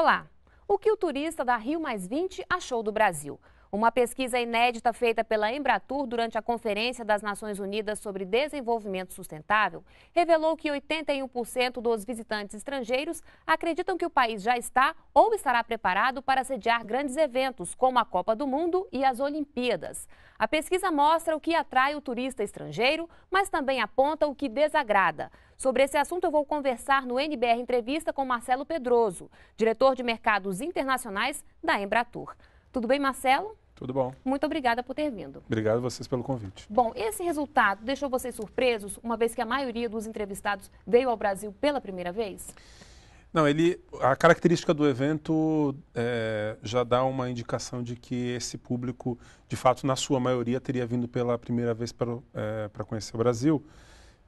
Olá! O que o turista da Rio achou do Brasil? Uma pesquisa inédita feita pela Embratur durante a Conferência das Nações Unidas sobre Desenvolvimento Sustentável revelou que 81% dos visitantes estrangeiros acreditam que o país já está ou estará preparado para sediar grandes eventos como a Copa do Mundo e as Olimpíadas. A pesquisa mostra o que atrai o turista estrangeiro, mas também aponta o que desagrada. Sobre esse assunto, eu vou conversar no NBR Entrevista com Marcelo Pedroso, diretor de mercados internacionais da Embratur. Tudo bem, Marcelo? Tudo bom. Muito obrigada por ter vindo. Obrigado a vocês pelo convite. Bom, esse resultado deixou vocês surpresos, uma vez que a maioria dos entrevistados veio ao Brasil pela primeira vez? Não, ele, a característica do evento é, já dá uma indicação de que esse público, de fato, na sua maioria, teria vindo pela primeira vez para, é, para conhecer o Brasil.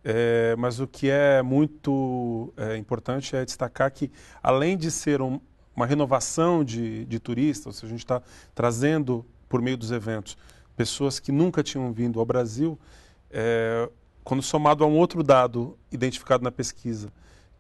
É, mas o que é muito é, importante é destacar que, além de ser um, uma renovação de, de turistas, ou seja, a gente está trazendo, por meio dos eventos, pessoas que nunca tinham vindo ao Brasil, é, quando somado a um outro dado identificado na pesquisa,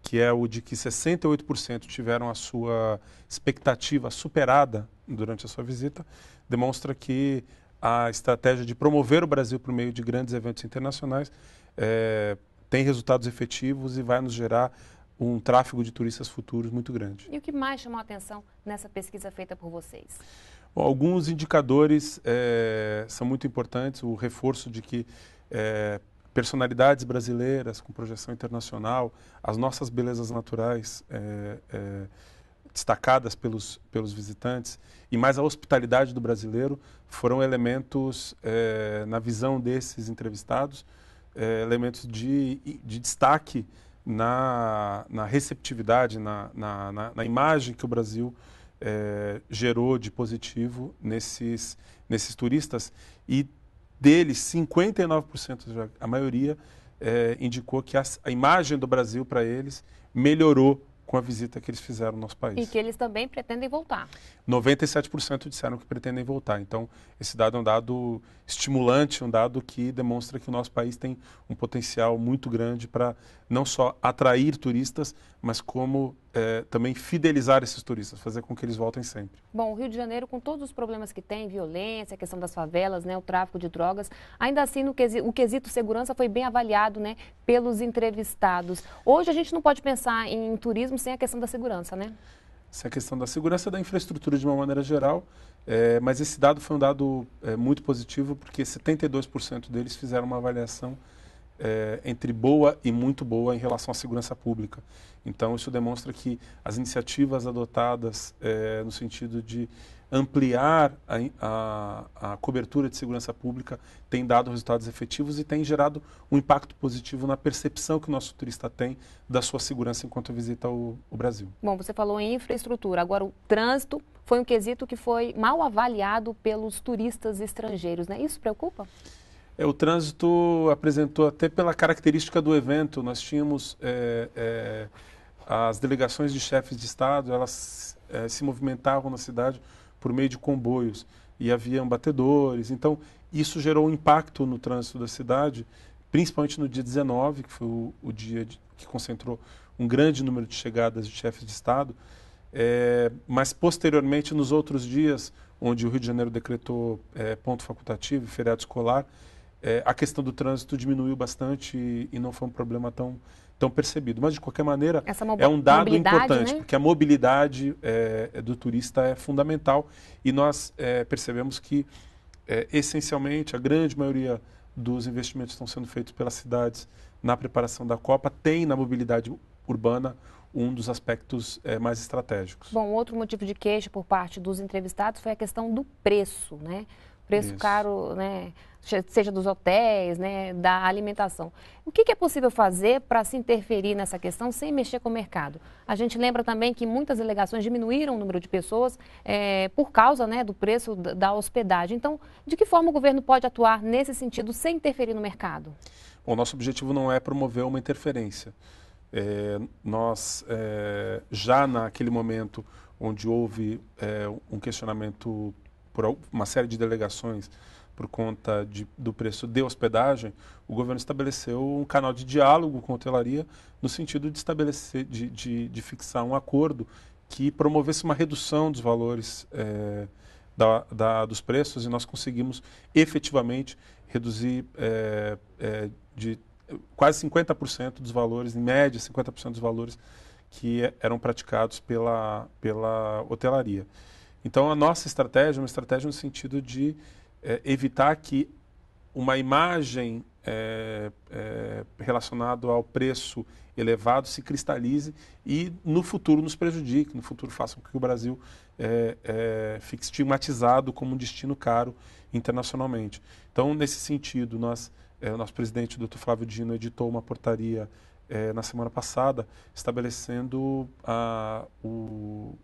que é o de que 68% tiveram a sua expectativa superada durante a sua visita, demonstra que a estratégia de promover o Brasil por meio de grandes eventos internacionais é, tem resultados efetivos e vai nos gerar um tráfego de turistas futuros muito grande. E o que mais chamou a atenção nessa pesquisa feita por vocês? Bom, alguns indicadores é, são muito importantes, o reforço de que é, personalidades brasileiras com projeção internacional, as nossas belezas naturais é, é destacadas pelos, pelos visitantes e mais a hospitalidade do brasileiro foram elementos é, na visão desses entrevistados é, elementos de, de destaque na, na receptividade, na, na, na, na imagem que o Brasil é, gerou de positivo nesses, nesses turistas. E deles, 59%, a maioria, é, indicou que a, a imagem do Brasil para eles melhorou com a visita que eles fizeram no nosso país. E que eles também pretendem voltar. 97% disseram que pretendem voltar. Então, esse dado é um dado estimulante, um dado que demonstra que o nosso país tem um potencial muito grande para não só atrair turistas, mas como é, também fidelizar esses turistas, fazer com que eles voltem sempre. Bom, o Rio de Janeiro, com todos os problemas que tem, violência, a questão das favelas, né, o tráfico de drogas, ainda assim no quesito, o quesito segurança foi bem avaliado né, pelos entrevistados. Hoje a gente não pode pensar em turismo sem a questão da segurança, né? essa questão da segurança da infraestrutura de uma maneira geral, é, mas esse dado foi um dado é, muito positivo, porque 72% deles fizeram uma avaliação é, entre boa e muito boa em relação à segurança pública. Então, isso demonstra que as iniciativas adotadas no sentido de ampliar a, a, a, cobertura de segurança pública tem dado resultados efetivos e tem gerado um impacto positivo na percepção que o nosso turista tem da sua segurança enquanto visita o, o Brasil. Bom, você falou em infraestrutura, agora o trânsito foi um quesito que foi mal avaliado pelos turistas estrangeiros, né? Isso preocupa? É, o trânsito apresentou até pela característica do evento, nós tínhamos é, é, as delegações de chefes de Estado, elas é, se movimentavam na cidade por meio de comboios e haviam batedores. Então, isso gerou um impacto no trânsito da cidade, principalmente no dia 19, que foi o, o dia de, que concentrou um grande número de chegadas de chefes de Estado. É, mas, posteriormente, nos outros dias, onde o Rio de Janeiro decretou é, ponto facultativo, feriado escolar, é, a questão do trânsito diminuiu bastante e, e não foi um problema tão tão percebido. Mas, de qualquer maneira, é um dado importante, né? porque a mobilidade é, do turista é fundamental e nós é, percebemos que, é, essencialmente, a grande maioria dos investimentos que estão sendo feitos pelas cidades na preparação da Copa tem na mobilidade urbana um dos aspectos é, mais estratégicos. Bom, outro motivo de queixa por parte dos entrevistados foi a questão do preço, né? preço Isso. caro, né? seja dos hotéis, né, da alimentação. O que, que é possível fazer para se interferir nessa questão sem mexer com o mercado? A gente lembra também que muitas delegações diminuíram o número de pessoas é, por causa né, do preço da hospedagem. Então, de que forma o governo pode atuar nesse sentido sem interferir no mercado? Bom, nosso objetivo não é promover uma interferência. É, nós, é, já naquele momento onde houve um questionamento por uma série de delegações por conta de, do preço de hospedagem, o governo estabeleceu um canal de diálogo com a hotelaria no sentido de estabelecer, de, de, de fixar um acordo que promovesse uma redução dos valores é, da, da, dos preços e nós conseguimos efetivamente reduzir é, é, de quase 50% dos valores, em média 50% dos valores que eram praticados pela, pela hotelaria. Então, a nossa estratégia é uma estratégia no sentido de é, evitar que uma imagem é, eh, é, eh, relacionada ao preço elevado se cristalize e no futuro nos prejudique, no futuro faça com que o Brasil é, fique estigmatizado como um destino caro internacionalmente. Então, nesse sentido, nós, o nosso presidente, o Dr. Flávio Dino, editou uma portaria na semana passada estabelecendo a, o,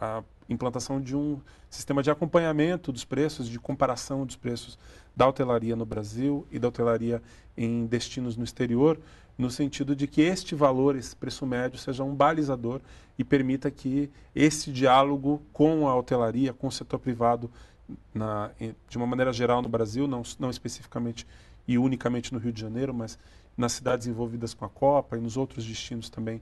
a implantação de um sistema de acompanhamento dos preços, de comparação dos preços da hotelaria no Brasil e da hotelaria em destinos no exterior, no sentido de que este valor, esse preço médio, seja um balizador e permita que esse diálogo com a hotelaria, com o setor privado, na, de uma maneira geral no Brasil, não, não especificamente e unicamente no Rio de Janeiro, mas nas cidades envolvidas com a Copa e nos outros destinos também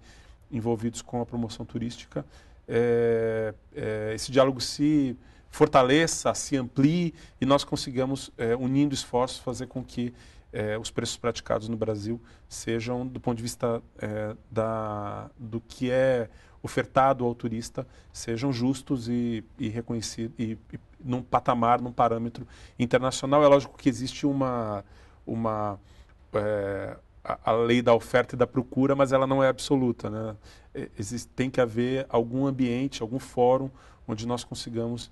envolvidos com a promoção turística, é, é, esse diálogo se fortaleça, se amplie e nós consigamos, é, unindo esforços, fazer com que é, os preços praticados no Brasil sejam, do ponto de vista é, da, do que é ofertado ao turista, sejam justos e, e reconhecidos e, e num patamar, num parâmetro internacional. É lógico que existe uma, uma é, a, lei da oferta e da procura, mas ela não é absoluta. Né? Existe, tem que haver algum ambiente, algum fórum onde nós consigamos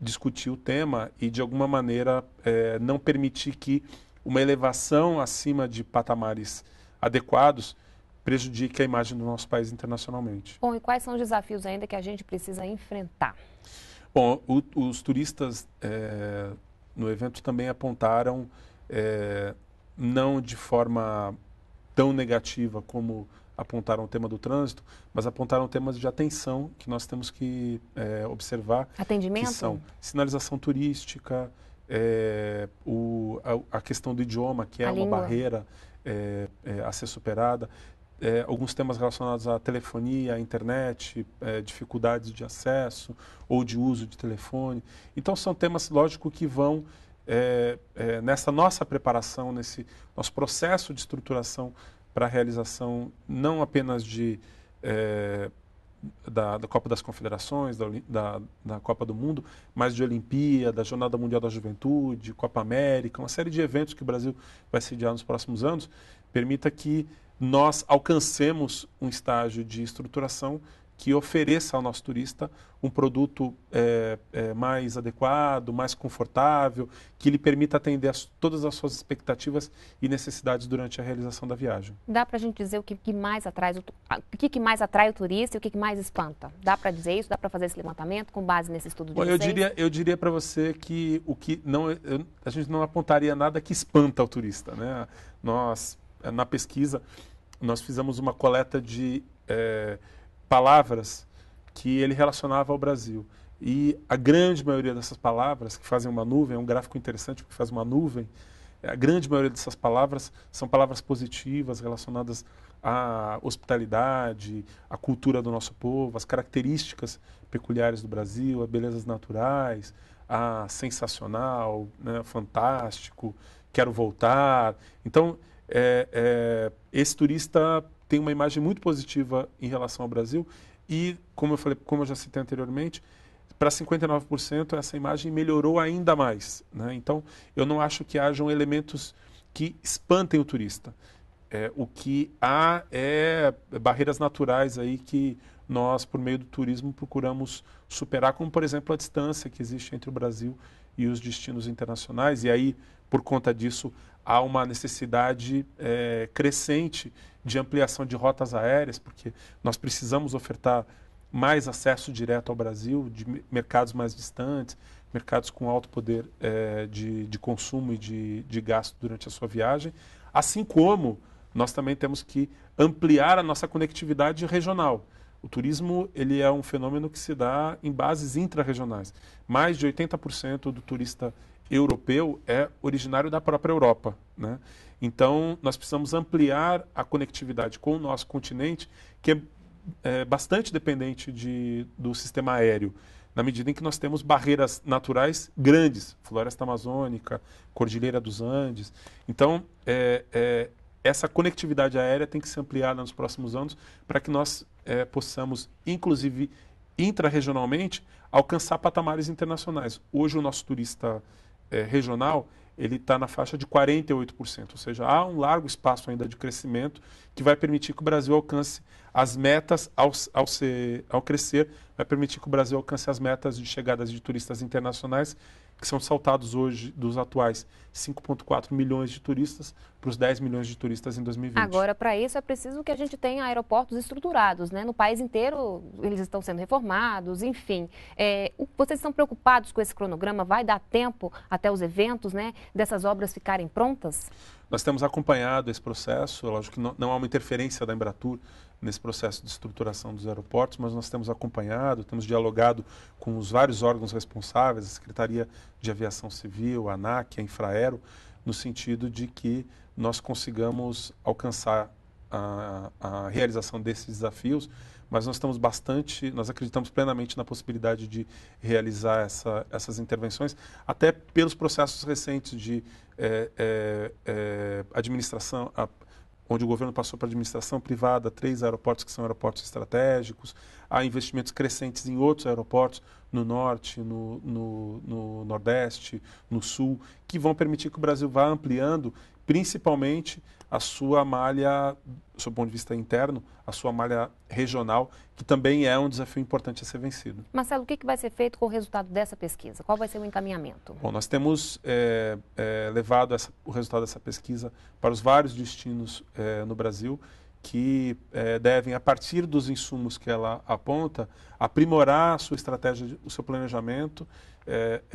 discutir o tema e, de alguma maneira, é, não permitir que uma elevação acima de patamares adequados prejudique a imagem do nosso país internacionalmente. Bom, e quais são os desafios ainda que a gente precisa enfrentar? Bom, o, os turistas é, no evento também apontaram, é, não de forma tão negativa como apontaram o tema do trânsito, mas apontaram temas de atenção que nós temos que é, observar. Atendimento? Que são sinalização turística, é, o, a, a, questão do idioma, que é a uma língua. barreira é, é a ser superada. É, alguns temas relacionados à telefonia, à internet, é, dificuldades de acesso ou de uso de telefone. Então, são temas, lógico, que vão é, é, nessa nossa preparação, nesse nosso processo de estruturação para a realização não apenas de, é, da, da, Copa das Confederações, da, da, da, Copa do Mundo, mas de Olimpíada, da Jornada Mundial da Juventude, Copa América, uma série de eventos que o Brasil vai sediar nos próximos anos, permita que nós alcancemos um estágio de estruturação que ofereça ao nosso turista um produto é, é, mais adequado, mais confortável, que lhe permita atender as, todas as suas expectativas e necessidades durante a realização da viagem. Dá para a gente dizer o que, que mais atrai o, o que, que, mais atrai o turista e o que, que mais espanta? Dá para dizer isso? Dá para fazer esse levantamento com base nesse estudo de Bom, eu diria, eu diria para você que o que não, eu, a gente não apontaria nada que espanta o turista, né? Nós na pesquisa nós fizemos uma coleta de é, palavras que ele relacionava ao Brasil. E a grande maioria dessas palavras que fazem uma nuvem, é um gráfico interessante porque faz uma nuvem, a grande maioria dessas palavras são palavras positivas relacionadas à hospitalidade, à cultura do nosso povo, às características peculiares do Brasil, às belezas naturais, a sensacional, né, fantástico, quero voltar. Então, é, é, esse turista tem uma imagem muito positiva em relação ao Brasil e, como eu falei, como eu já citei anteriormente, para 59% essa imagem melhorou ainda mais. Né? Então, eu não acho que hajam elementos que espantem o turista. É, o que há é barreiras naturais aí que nós, por meio do turismo, procuramos superar, como, por exemplo, a distância que existe entre o Brasil e os destinos internacionais. E aí, por conta disso, há uma necessidade é, crescente de ampliação de rotas aéreas, porque nós precisamos ofertar mais acesso direto ao Brasil, de mercados mais distantes, mercados com alto poder é, de, de, consumo e de, de gasto durante a sua viagem, assim como nós também temos que ampliar a nossa conectividade regional. O turismo ele é um fenômeno que se dá em bases intra-regionais. Mais de 80% do turista europeu é originário da própria Europa. Né? Então, nós precisamos ampliar a conectividade com o nosso continente, que é, é bastante dependente de, do sistema aéreo, na medida em que nós temos barreiras naturais grandes floresta amazônica, cordilheira dos Andes. Então, é, é, essa conectividade aérea tem que ser ampliada nos próximos anos para que nós é, possamos, inclusive intra-regionalmente, alcançar patamares internacionais. Hoje, o nosso turista é, regional, ele está na faixa de 48%, ou seja, há um largo espaço ainda de crescimento que vai permitir que o Brasil alcance as metas ao, ao, ser, ao crescer, vai permitir que o Brasil alcance as metas de chegadas de turistas internacionais que são saltados hoje dos atuais 5,4 milhões de turistas para os 10 milhões de turistas em 2020. Agora, para isso é preciso que a gente tenha aeroportos estruturados, né? No país inteiro eles estão sendo reformados, enfim. É, vocês estão preocupados com esse cronograma? Vai dar tempo até os eventos, né? Dessas obras ficarem prontas? Nós temos acompanhado esse processo, lógico que não, não há uma interferência da Embratur nesse processo de estruturação dos aeroportos, mas nós temos acompanhado, temos dialogado com os vários órgãos responsáveis, a Secretaria de Aviação Civil, a ANAC, a Infraero, no sentido de que nós consigamos alcançar a, a realização desses desafios, mas nós estamos bastante, nós acreditamos plenamente na possibilidade de realizar essa, essas intervenções, até pelos processos recentes de é, é, é, administração, a, onde o governo passou para a administração privada três aeroportos que são aeroportos estratégicos, há investimentos crescentes em outros aeroportos no norte, no, no, no nordeste, no sul, que vão permitir que o Brasil vá ampliando principalmente a sua malha, do seu ponto de vista interno, a sua malha regional, que também é um desafio importante a ser vencido. Marcelo, o que, vai ser feito com o resultado dessa pesquisa? Qual vai ser o encaminhamento? Bom, nós temos é, é, levado essa, o resultado dessa pesquisa para os vários destinos é, no Brasil que devem, a partir dos insumos que ela aponta, aprimorar a sua estratégia, o seu planejamento,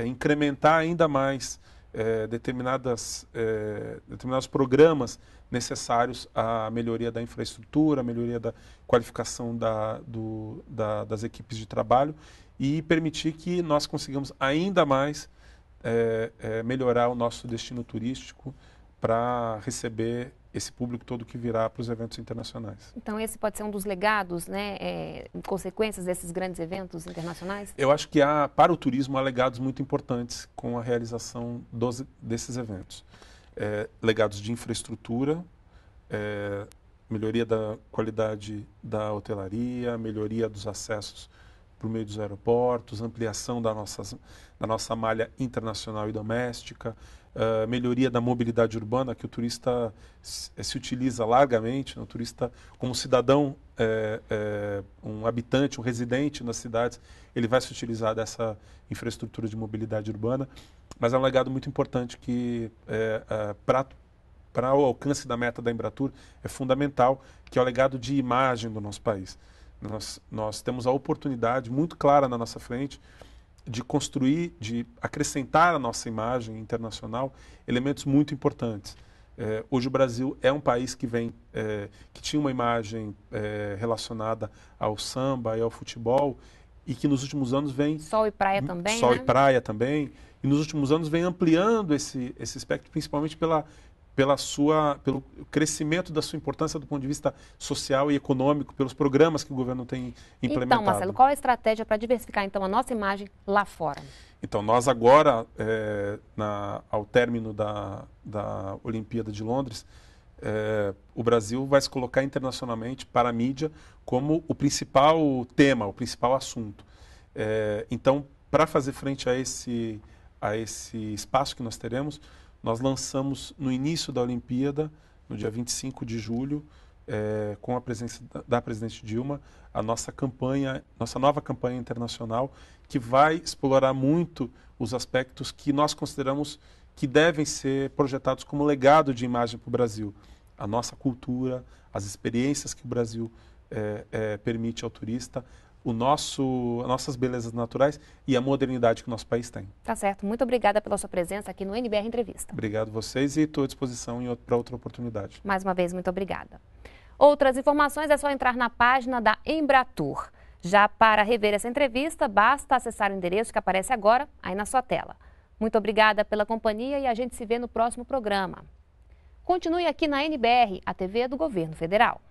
incrementar ainda mais é, determinadas, é, determinados programas necessários à melhoria da infraestrutura, à melhoria da qualificação da, do, da, das equipes de trabalho e permitir que nós consigamos ainda mais é, é melhorar o nosso destino turístico para receber esse público todo que virá para os eventos internacionais. Então esse pode ser um dos legados, né, é, consequências desses grandes eventos internacionais? Eu acho que há, para o turismo há legados muito importantes com a realização dos, desses eventos. É, legados de infraestrutura, é, melhoria da qualidade da hotelaria, melhoria dos acessos por meio dos aeroportos, ampliação da nossa, da nossa malha internacional e doméstica, uh, melhoria da mobilidade urbana, que o turista se, eh, se utiliza largamente, né? o turista, como cidadão, é, é, um habitante, um residente nas cidades, ele vai se utilizar dessa infraestrutura de mobilidade urbana, mas é um legado muito importante que, é, é, para para o alcance da meta da Embratur é fundamental, que é o legado de imagem do nosso país. Nós, nós temos a oportunidade muito clara na nossa frente de construir, de acrescentar à nossa imagem internacional elementos muito importantes. É, hoje o Brasil é um país que vem, é, que tinha uma imagem é, relacionada ao samba e ao futebol e que nos últimos anos vem sol e praia hum, também, sol né? e praia também, e nos últimos anos vem ampliando esse esse espectro, principalmente pela pela sua, pelo crescimento da sua importância do ponto de vista social e econômico, pelos programas que o governo tem implementado. Então, Marcelo, qual a estratégia para diversificar então a nossa imagem lá fora? Então, nós agora, é, na, ao término da, da Olimpíada de Londres, é, o Brasil vai se colocar internacionalmente para a mídia como o principal tema, o principal assunto. É, então, para fazer frente a esse, a esse espaço que nós teremos, nós lançamos no início da Olimpíada, no dia 25 de julho, é, com a presença da, da presidente Dilma, a nossa campanha, nossa nova campanha internacional, que vai explorar muito os aspectos que nós consideramos que devem ser projetados como legado de imagem para o Brasil. A nossa cultura, as experiências que o Brasil é, é, permite ao turista, o nosso, as nossas belezas naturais e a modernidade que o nosso país tem. Tá certo. Muito obrigada pela sua presença aqui no NBR Entrevista. Obrigado vocês e estou à disposição para outra oportunidade. Mais uma vez, muito obrigada. Outras informações é só entrar na página da Embratur. Já para rever essa entrevista, basta acessar o endereço que aparece agora aí na sua tela. Muito obrigada pela companhia e a gente se vê no próximo programa. Continue aqui na NBR, a TV do Governo Federal.